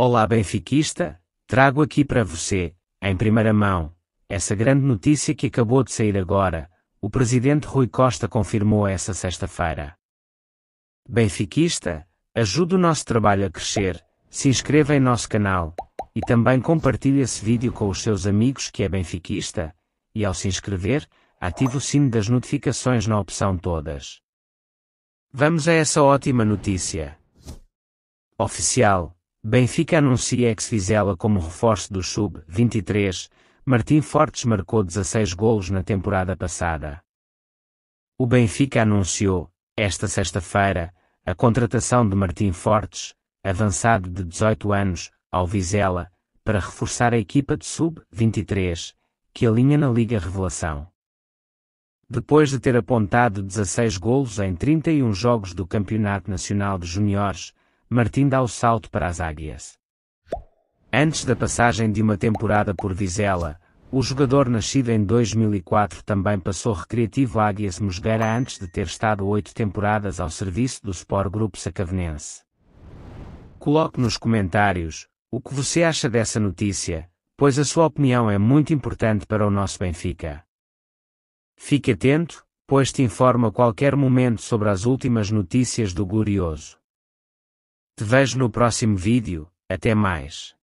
Olá benfiquista, trago aqui para você, em primeira mão, essa grande notícia que acabou de sair agora, o presidente Rui Costa confirmou essa sexta-feira. Benfiquista, ajude o nosso trabalho a crescer, se inscreva em nosso canal, e também compartilhe esse vídeo com os seus amigos que é benfiquista, e ao se inscrever, ative o sino das notificações na opção todas. Vamos a essa ótima notícia. Oficial, Benfica anuncia ex-Vizela como reforço do Sub-23, Martim Fortes marcou 16 golos na temporada passada. O Benfica anunciou, esta sexta-feira, a contratação de Martim Fortes, avançado de 18 anos, ao Vizela, para reforçar a equipa de Sub-23, que alinha na Liga Revelação. Depois de ter apontado 16 golos em 31 jogos do Campeonato Nacional de Júniores, Martim dá o salto para as Águias. Antes da passagem de uma temporada por Vizela, o jogador nascido em 2004 também passou recreativo Águias Mosgueira antes de ter estado oito temporadas ao serviço do Sport Grupo Sacavenense. Coloque nos comentários o que você acha dessa notícia, pois a sua opinião é muito importante para o nosso Benfica. Fique atento, pois te informa a qualquer momento sobre as últimas notícias do Glorioso. Te vejo no próximo vídeo, até mais.